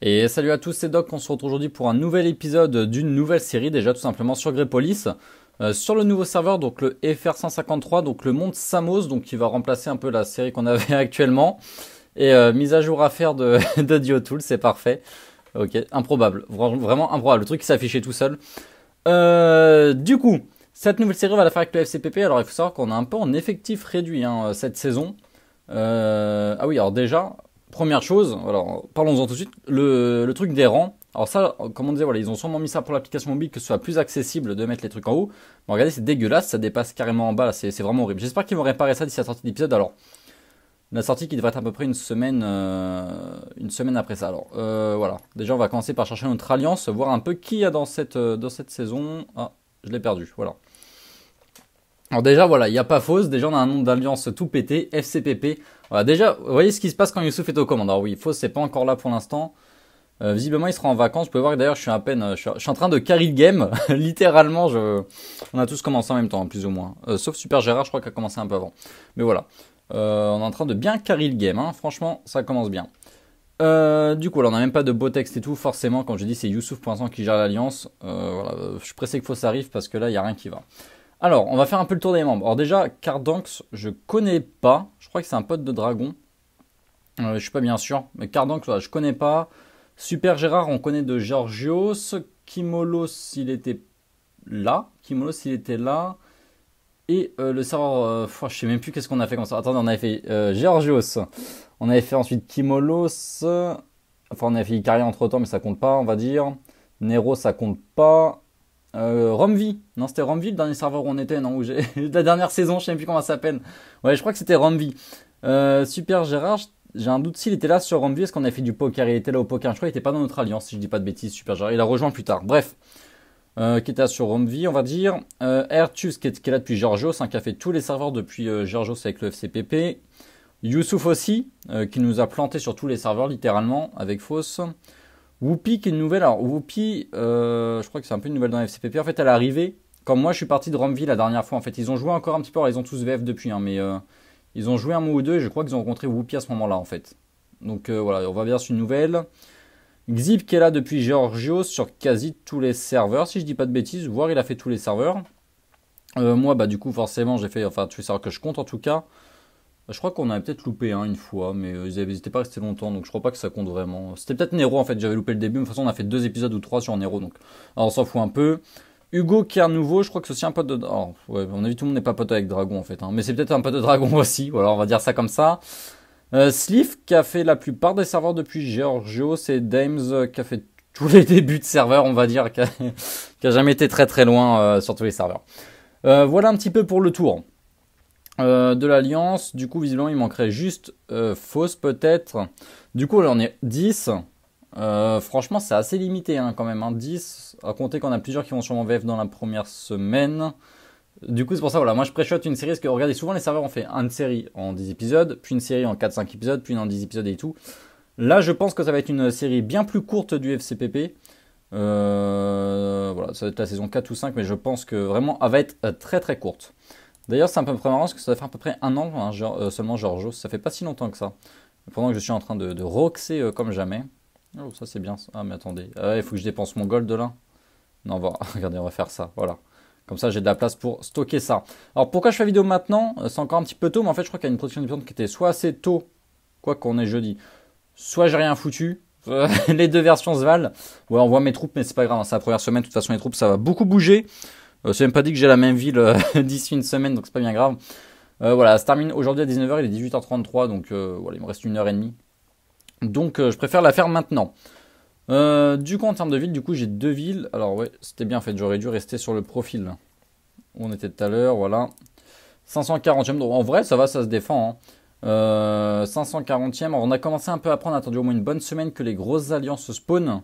Et salut à tous, c'est Doc, on se retrouve aujourd'hui pour un nouvel épisode d'une nouvelle série déjà tout simplement sur Greypolis. Euh, sur le nouveau serveur, donc le FR153, donc le monde Samos, donc qui va remplacer un peu la série qu'on avait actuellement. Et euh, mise à jour à faire de, Diotool, c'est parfait. Ok, improbable, vraiment improbable, le truc qui s'affichait tout seul. Euh, du coup, cette nouvelle série, va la faire avec le FCPP. Alors il faut savoir qu'on a un peu en effectif réduit hein, cette saison. ah oui, alors déjà, première chose, alors parlons-en tout de suite, le, truc des rangs. Alors ça, comme on disait, voilà, ils ont sûrement mis ça pour l'application mobile que ce soit plus accessible de mettre les trucs en haut. Mais regardez, c'est dégueulasse, ça dépasse carrément en bas, c'est vraiment horrible. J'espère qu'ils vont réparer ça d'ici la sortie d'épisode. Alors, la sortie qui devrait être à peu près une semaine, euh, une semaine après ça. Alors, euh, voilà. Déjà, on va commencer par chercher notre alliance, voir un peu qui y a dans cette, euh, dans cette saison. Ah, je l'ai perdu, voilà. Alors déjà, voilà, il n'y a pas fausse. Déjà, on a un nombre d'alliances tout pété, FCPP. Voilà, déjà, vous voyez ce qui se passe quand Youssouf est au commandes. Alors oui, fausse, c'est pas encore là pour l'instant. Euh, visiblement, il sera en vacances. Vous pouvez voir que d'ailleurs, je suis à peine, je suis, en train de carry le game. Littéralement, on a tous commencé en même temps, plus ou moins. Euh, sauf Super Gérard, je crois qu'il a commencé un peu avant. Mais voilà. Euh, on est en train de bien carry le game. Hein. Franchement, ça commence bien. du coup, on n'a même pas de beau texte et tout. Forcément, quand je dis c'est Youssouf pour l'instant qui gère l'alliance. je suis pressé que Fausse arrive parce que là, il n'y a rien qui va. Alors, on va faire un peu le tour des membres. Alors déjà, Cardanx, je connais pas. Je crois que c'est un pote de Dragon. Je euh, je suis pas bien sûr. Mais Cardanx, je connais pas. Super Gérard, on connaît de Georgios. Kimolos, il était là. Kimolos, il était là. Et euh, le serveur, euh, je sais même plus qu'est-ce qu'on a fait comme ça. Attendez, on avait fait Georgios. On avait fait ensuite Kimolos. Enfin, on avait fait Icaria entre temps, mais ça compte pas, on va dire. Nero, ça compte pas. Euh, Romvi, non c'était Romvi le dernier serveur où on était, non où la dernière saison, je sais plus comment ça s'appelle. Ouais, je crois que c'était Romvi. Euh, super Gérard, j'ai un doute s'il était là sur Romvi, est-ce qu'on a fait du poker Il était là au poker, je crois qu'il était pas dans notre alliance, si je dis pas de bêtises, Super Gérard. Il a rejoint plus tard. Bref, euh, qui était là sur Romvi, on va dire. Euh, qui est, là depuis Georgios, hein, qui a fait tous les serveurs depuis euh, Georgios avec le FCPP. Youssouf aussi, qui nous a planté sur tous les serveurs littéralement avec Fausse. Whoopi qui est une nouvelle. Alors Whoopi, euh, je crois que c'est un peu une nouvelle dans la FCPP. En fait, elle est arrivée quand moi je suis parti de Romville la dernière fois, en fait, ils ont joué encore un petit peu. Alors, ils ont tous VF depuis, hein, mais euh, ils ont joué un mois ou deux. Et je crois qu'ils ont rencontré Whoopi à ce moment-là, en fait. Donc euh, voilà, on va bien sur une nouvelle. Xip qui est là depuis Georgios sur quasi tous les serveurs, si je dis pas de bêtises, voire il a fait tous les serveurs. moi, bah du coup, forcément, j'ai fait, enfin, tous les serveurs que je compte en tout cas. Bah, je crois qu'on avait peut-être loupé un une fois, mais euh, ils n'étaient pas rester longtemps, donc je crois pas que ça compte vraiment. C'était peut-être Nero en fait, j'avais loupé le début, mais de toute façon on a fait deux épisodes ou trois sur Nero, donc alors ah, on s'en fout un peu. Hugo qui est un nouveau, je crois que c'est aussi un pote de... Alors, oh, ouais, vu tout le monde n'est pas pote avec Dragon en fait, hein, mais c'est peut-être un pote de Dragon aussi, voilà, on va dire ça comme ça. Euh, qui a fait la plupart des serveurs depuis Giorgio, c'est Dames euh, qui a fait tous les débuts de serveurs, on va dire, qui a, jamais été très très loin euh, sur tous les serveurs. voilà un petit peu pour le tour. Euh, de l'Alliance. Du coup, visiblement, il manquerait juste euh, fausse peut-être. Du coup, là, on est 10. Euh, franchement, c'est assez limité hein, quand même. un hein. 10, à compter qu'on a plusieurs qui vont mon VF dans la première semaine. Du coup, c'est pour ça, voilà, moi je préchote une série, parce que regardez, souvent les serveurs ont fait une série en 10 épisodes, puis une série en 4-5 épisodes, puis une en 10 épisodes et tout. Là, je pense que ça va être une série bien plus courte du FCPP. voilà, ça va être la saison 4 ou 5, mais je pense que vraiment, elle va être très très courte. D'ailleurs, c'est un peu marrant parce que ça fait à peu près un an genre, euh, seulement, Georges. Ça fait pas si longtemps que ça. Pendant que je suis en train de, de roxer euh, comme jamais. Oh, ça c'est bien. Ah, mais attendez. Ah, il faut que je dépense mon gold de là. Non, bon, regardez, on va faire ça. Voilà. Comme ça, j'ai de la place pour stocker ça. Alors, pourquoi je fais la vidéo maintenant euh, C'est encore un petit peu tôt, mais en fait, je crois qu'il y a une production d'épisode qui était soit assez tôt, quoi qu'on ait jeudi, soit j'ai rien foutu. les deux versions se valent. Ouais, on voit mes troupes, mais c'est pas grave. Hein. C'est la première semaine. De toute façon, les troupes, ça va beaucoup bouger. Euh, c'est même pas dit que j'ai la même ville euh, d'ici une semaine, donc c'est pas bien grave. Euh, voilà, ça termine aujourd'hui à 19h, il est 18h33, donc voilà, il me reste une heure et demie. Donc je préfère la faire maintenant. du coup, en termes de ville, du coup, j'ai deux villes. Alors, ouais, c'était bien fait. J'aurais dû rester sur le profil où on était tout à l'heure. Voilà. 540e. Donc, en vrai, ça va, ça se défend. 540e. Hein. on a commencé un peu à prendre. Attendu au moins une bonne semaine que les grosses alliances se spawnent.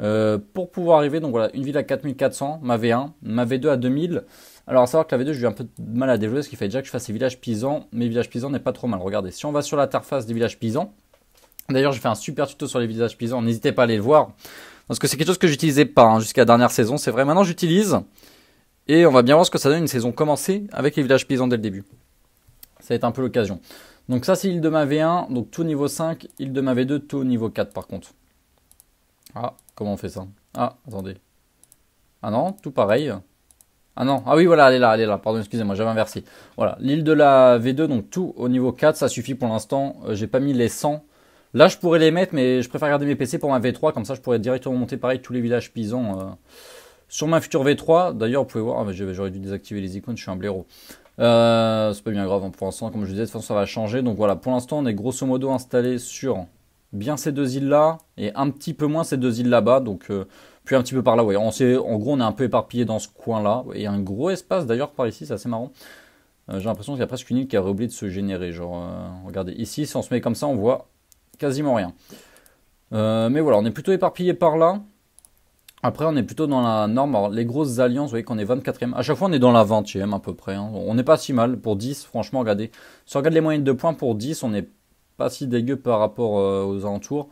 Euh, pour pouvoir arriver, donc voilà, une ville à 4400, ma V1, ma V2 à 2000. Alors, à savoir que la V2, j'ai eu un peu de mal à développer, ce qui fait déjà que je fasse les villages pisans, mais villages pisans n'est pas trop mal. Regardez, si on va sur l'interface des villages pisans, d'ailleurs, j'ai fait un super tuto sur les villages pisans, n'hésitez pas à aller le voir, parce que c'est quelque chose que j'utilisais pas hein, jusqu'à la dernière saison, c'est vrai, maintenant j'utilise, et on va bien voir ce que ça donne une saison commencée avec les villages pisans dès le début. Ça va être un peu l'occasion. Donc ça c'est l'île de ma V1, donc tout niveau 5, L'île de ma V2, tout niveau 4 par contre. Ah, comment on fait ça Ah, attendez. Ah non, tout pareil. Ah non, ah oui, voilà, elle est là, elle est là. Pardon, excusez-moi, j'avais inversé. Voilà, l'île de la V2, donc tout au niveau 4, ça suffit pour l'instant. Euh, j'ai pas mis les 100. Là, je pourrais les mettre, mais je préfère garder mes PC pour ma V3. Comme ça, je pourrais directement monter pareil tous les villages pisants euh, sur ma future V3. D'ailleurs, vous pouvez voir, ah, j'aurais dû désactiver les icônes, je suis un blaireau. Euh, c'est pas bien grave, en hein, pour l'instant, comme je disais, de toute façon, ça va changer. Donc voilà, pour l'instant, on est grosso modo installé sur bien ces deux îles là et un petit peu moins ces deux îles là-bas. Donc euh, puis un petit peu par là. on en gros, on est un peu éparpillé dans ce coin là. Il y a un gros espace d'ailleurs par ici, c'est assez marrant. Euh, j'ai l'impression qu'il y a presque une île qui a oublié de se générer. Genre, euh, regardez ici, si on se met comme ça, on voit quasiment rien. mais voilà, on est plutôt éparpillé par là. Après, on est plutôt dans la norme. les grosses alliances, vous voyez qu'on est 24e. À chaque fois, on est dans la 20e à peu près. Hein. On n'est pas si mal. Pour 10, franchement, regardez. Si on regarde les moyennes de points pour 10, on est pas si dégueu par rapport euh, aux alentours.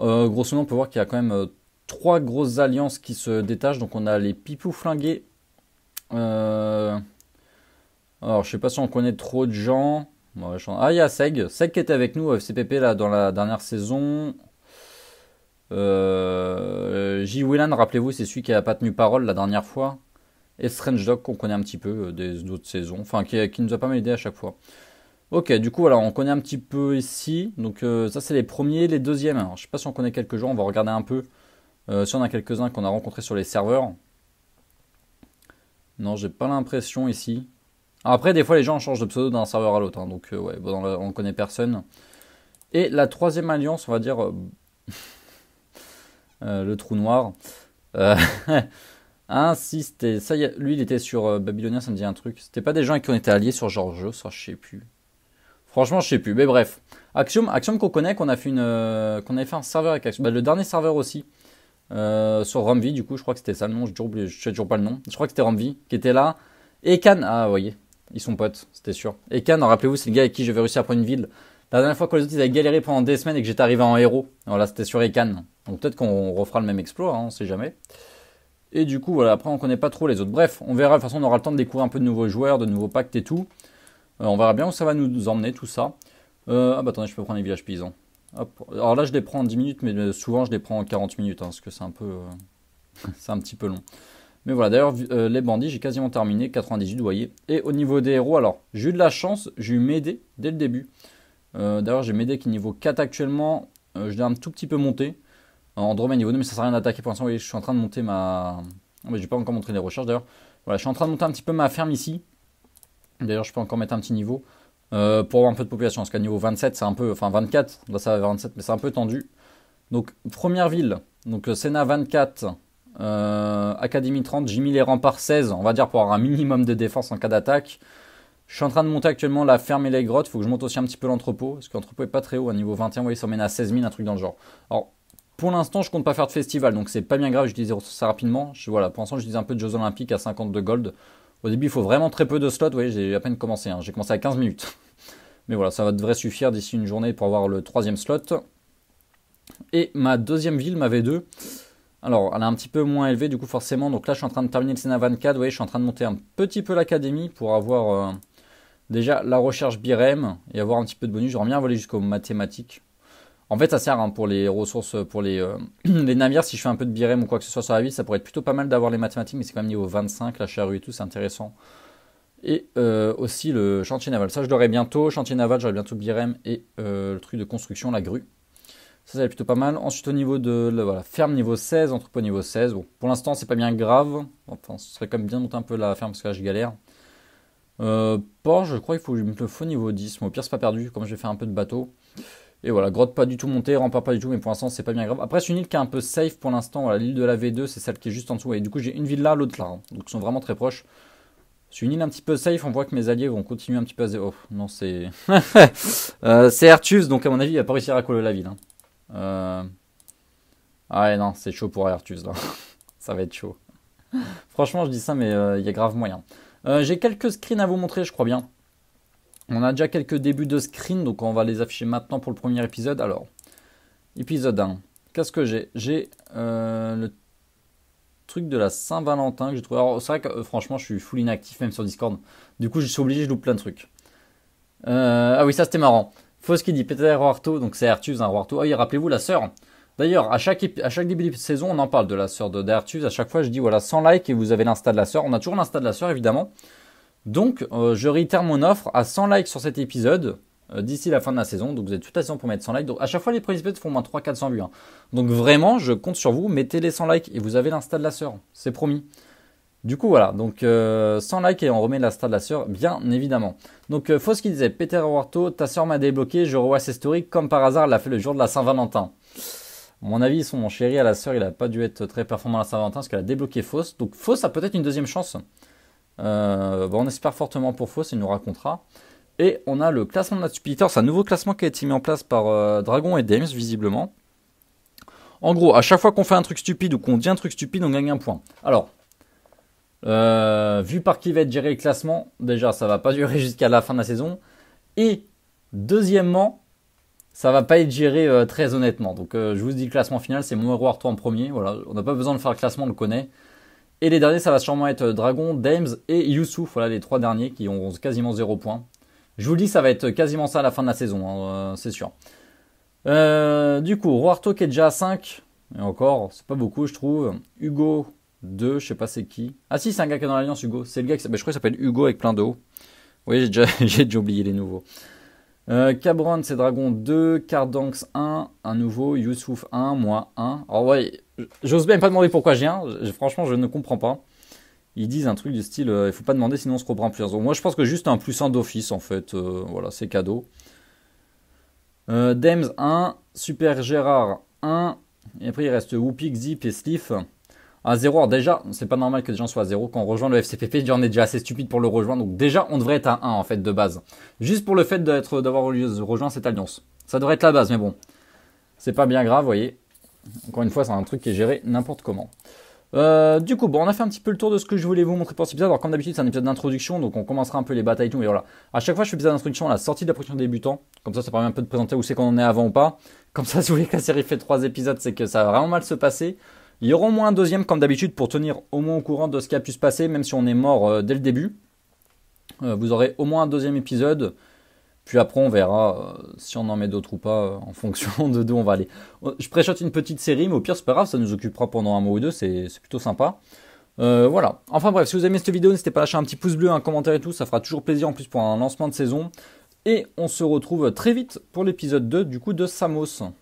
Euh, grosso modo, on peut voir qu'il y a quand même euh, trois grosses alliances qui se détachent. Donc on a les pipous flingués. Alors je sais pas si on connaît trop de gens. Ah, il y a Seg. Seg qui était avec nous au FCPP là, dans la dernière saison. J. Willan, rappelez-vous, c'est celui qui n'a pas tenu parole la dernière fois. Et Strange Dog, qu'on connaît un petit peu des autres saisons. Enfin, qui, qui, nous a pas mal aidé à chaque fois. Ok, du coup, alors on connaît un petit peu ici. Donc, euh, ça, c'est les premiers, les deuxièmes. je sais pas si on connaît quelques gens, on va regarder un peu. Euh, si on a quelques-uns qu'on a rencontrés sur les serveurs. Non, j'ai pas l'impression ici. après, des fois, les gens changent de pseudo d'un serveur à l'autre. Hein. donc, euh, ouais, bon, on connaît personne. Et la troisième alliance, on va dire le trou noir. Insiste. Ça, lui, il était sur Babylonia, ça me dit un truc. C'était pas des gens avec qui on était alliés sur Georges, ça, je sais plus. Franchement, je sais plus. Mais bref, Axiom, Axiom qu'on connaît, qu'on a fait une, euh, qu'on avait fait un serveur avec Axiom. Bah, le dernier serveur aussi euh, sur Romvi, du coup, je crois que c'était ça le nom. Je ne sais toujours pas le nom. Je crois que c'était Romvi qui était là. Et Can, ah, vous voyez, ils sont potes, c'était sûr. Et Can, rappelez-vous, c'est le gars avec qui j'avais réussi à prendre une ville. La dernière fois que les autres ils avaient galéré pendant des semaines et que j'étais arrivé en héros. Voilà, c'était sur Ekan. Donc peut-être qu'on refera le même exploit, On hein, on sait jamais. Et du coup, voilà, après on connaît pas trop les autres. Bref, on verra. De toute façon, on aura le temps de découvrir un peu de nouveaux joueurs, de nouveaux pactes et tout. Euh, on verra bien où ça va nous emmener tout ça. Euh, ah bah attendez, je peux prendre les villages paysans. Alors là, je les prends en 10 minutes, mais euh, souvent je les prends en 40 minutes, hein, parce que c'est un peu... c'est un petit peu long. Mais voilà, d'ailleurs, les bandits, j'ai quasiment terminé, 98, vous voyez. Et au niveau des héros, alors, j'ai eu de la chance, j'ai eu m'aider dès le début. d'ailleurs, j'ai Médé qui est niveau 4 actuellement, je l'ai un tout petit peu monté. En Andromède niveau 2, mais ça sert à rien d'attaquer pour l'instant, vous voyez, je suis en train de monter ma... Non ah, mais j'ai pas encore montré les recherches d'ailleurs. Voilà, je suis en train de monter un petit peu ma ferme ici. D'ailleurs, je peux encore mettre un petit niveau euh, pour avoir un peu de population. Parce qu'à niveau 27, c'est un peu. Enfin, 24, là ça va 27, mais c'est un peu tendu. Donc, première ville, donc euh, Sénat 24, euh, Académie 30, mis les remparts 16, on va dire pour avoir un minimum de défense en cas d'attaque. Je suis en train de monter actuellement la ferme et les grottes. Il faut que je monte aussi un petit peu l'entrepôt. Parce que l'entrepôt est pas très haut. À niveau 21, vous voyez, ça emmène à 16 000, un truc dans le genre. Alors, pour l'instant, je compte pas faire de festival. Donc, c'est pas bien grave. J'utilise ça rapidement. voilà, pour l'instant, j'utilise un peu de Jeux Olympiques à 52 gold. Au début, il faut vraiment très peu de slots. Vous voyez, j'ai à peine commencé. Hein. J'ai commencé à 15 minutes. Mais voilà, ça devrait suffire d'ici une journée pour avoir le troisième slot. Et ma deuxième ville, ma V2, alors elle est un petit peu moins élevée du coup forcément. Donc là, je suis en train de terminer le Sénat 24. Vous voyez, je suis en train de monter un petit peu l'académie pour avoir euh, déjà la recherche BIREM et avoir un petit peu de bonus. J'aimerais bien voler jusqu'aux mathématiques. En fait, ça sert hein, pour les ressources, pour euh, les, navires. Si je fais un peu de birem ou quoi que ce soit sur la ville, ça pourrait être plutôt pas mal d'avoir les mathématiques, mais c'est quand même niveau 25, la charrue et tout, c'est intéressant. Et euh, aussi le chantier naval. Ça, je l'aurai bientôt. Chantier naval, j'aurai bientôt birem et euh, le truc de construction, la grue. Ça, ça va être plutôt pas mal. Ensuite, au niveau de la ferme niveau 16, entrepôt niveau 16. Bon, pour l'instant, c'est pas bien grave. Enfin, ce serait quand même bien de monter un peu la ferme parce que là, je galère. port, je crois qu'il faut, le faux niveau 10. Mais au pire, c'est pas perdu. Comme je vais un peu de bateau. Et voilà, grotte pas du tout montée, rempart pas du tout, mais pour l'instant c'est pas bien grave. Après c'est une île qui est un peu safe pour l'instant, l'île de la V2 c'est celle qui est juste en dessous. Et du coup j'ai une ville là, l'autre là, hein, donc ils sont vraiment très proches. C'est une île un petit peu safe, on voit que mes alliés vont continuer un petit peu à... Oh, non c'est... Euh, c'est Artus, donc à mon avis il va pas réussir à coller la ville. Hein. Euh, ah ouais non, c'est chaud pour Artus là. ça va être chaud. Franchement je dis ça mais euh, il y a grave moyen. j'ai quelques screens à vous montrer je crois bien. On a déjà quelques débuts de screen, donc on va les afficher maintenant pour le premier épisode. Alors, épisode 1. Qu'est-ce que j'ai J'ai euh, le truc de la Saint-Valentin que j'ai trouvé. Alors, c'est vrai que euh, franchement, je suis full inactif même sur Discord. Du coup, je suis obligé, de loupe plein de trucs. Euh, ah oui, ça c'était marrant. ce qui dit Peter Roarto, donc c'est Artus, un hein, Roarto. Ah oui, rappelez-vous la sœur. D'ailleurs, à chaque, à chaque début de saison, on en parle de la sœur de d'Artus. À chaque fois, je dis voilà, 100 likes et vous avez l'insta de la sœur. On a toujours l'insta de la sœur, évidemment. Donc, euh, je réitère mon offre à 100 likes sur cet épisode euh, d'ici la fin de la saison. Donc, vous êtes tout à saison pour mettre 100 likes. Donc, à chaque fois, les premiers épisodes font moins 300-400 vues. Hein. Donc, vraiment, je compte sur vous. Mettez les 100 likes et vous avez l'insta de la sœur. C'est promis. Du coup, voilà. Donc, 100 euh, likes et on remet l'insta de la sœur, bien évidemment. Donc, fausse qui disait. Peter Huerto, ta sœur m'a débloqué. Je revois ses stories. Comme par hasard, l'a fait le jour de la Saint-Valentin. mon avis, son chéri à la sœur, il n'a pas dû être très performant à la Saint-Valentin parce qu'elle a débloqué fausse. Donc, fausse a peut-être une deuxième chance. Euh, bah, on espère fortement pour Faust il nous racontera. Et on a le classement de la Jupiter, c'est un nouveau classement qui a été mis en place par euh, Dragon et Dames, visiblement. En gros, à chaque fois qu'on fait un truc stupide ou qu'on dit un truc stupide, on gagne un point. Alors, euh, vu par qui va être géré le classement, déjà, ça va pas durer jusqu'à la fin de la saison. Et deuxièmement, ça va pas être géré très honnêtement. Donc, je vous dis, le classement final, c'est mon War 3 en premier. Voilà, on n'a pas besoin de faire le classement, on le connaît. Et les derniers, ça va sûrement être euh, Dragon, Dames et Youssouf. Voilà les trois derniers qui ont quasiment zéro points. Je vous le dis, ça va être quasiment ça à la fin de la saison, hein, euh, c'est sûr. Euh, du coup, Roarto qui est déjà à 5. Et encore, c'est pas beaucoup, je trouve. Hugo, 2, je sais pas c'est qui. Ah si, c'est un gars qui est dans l'Alliance, Hugo. C'est le gars qui s'appelle, bah, je crois qu'il s'appelle Hugo avec plein de Oui, j'ai déjà, oublié les nouveaux. Cabron, c'est Dragon 2, Cardanx 1, un nouveau, Youssouf 1, moi 1. Alors ouais, J'ose même pas demander pourquoi j'ai un. Franchement, je ne comprends pas. Ils disent un truc du style il euh, il faut pas demander sinon on se comprend plusieurs Moi, je pense que juste un plus un d'office en fait. Euh, voilà, c'est cadeau. Euh, Dems 1, Super Gérard 1. Et après, il reste Whoopi, Zip et Sliff. À 0, alors déjà, c'est pas normal que des gens soient à 0. Quand on rejoint le FCPP, on est déjà assez stupide pour le rejoindre. Donc déjà, on devrait être à 1 en fait de base. Juste pour le fait d'avoir rejoint cette alliance. Ça devrait être la base, mais bon. C'est pas bien grave, vous voyez. Encore une fois, c'est un truc qui est géré n'importe comment. Euh, du coup, bon, on a fait un petit peu le tour de ce que je voulais vous montrer pour cet épisode. Alors, comme d'habitude, c'est un épisode d'introduction, donc on commencera un peu les batailles et tout. voilà, à chaque fois, je fais épisode d'introduction la sortie de la production débutant. Comme ça, ça permet un peu de présenter où c'est qu'on en est avant ou pas. Comme ça, si vous voulez que la série fait trois épisodes, c'est que ça va vraiment mal se passer. Il y aura au moins un deuxième, comme d'habitude, pour tenir au moins au courant de ce qui a pu se passer, même si on est mort euh, dès le début. Euh, vous aurez au moins un deuxième épisode puis après, on verra euh, si on en met d'autres ou pas euh, en fonction de d'où on va aller. Euh, je préchote une petite série, mais au pire, c'est pas grave, ça nous occupera pendant un mois ou deux, c'est plutôt sympa. voilà. Enfin bref, si vous aimez cette vidéo, n'hésitez pas à lâcher un petit pouce bleu, un commentaire et tout, ça fera toujours plaisir en plus pour un lancement de saison. Et on se retrouve très vite pour l'épisode 2 du coup de Samos.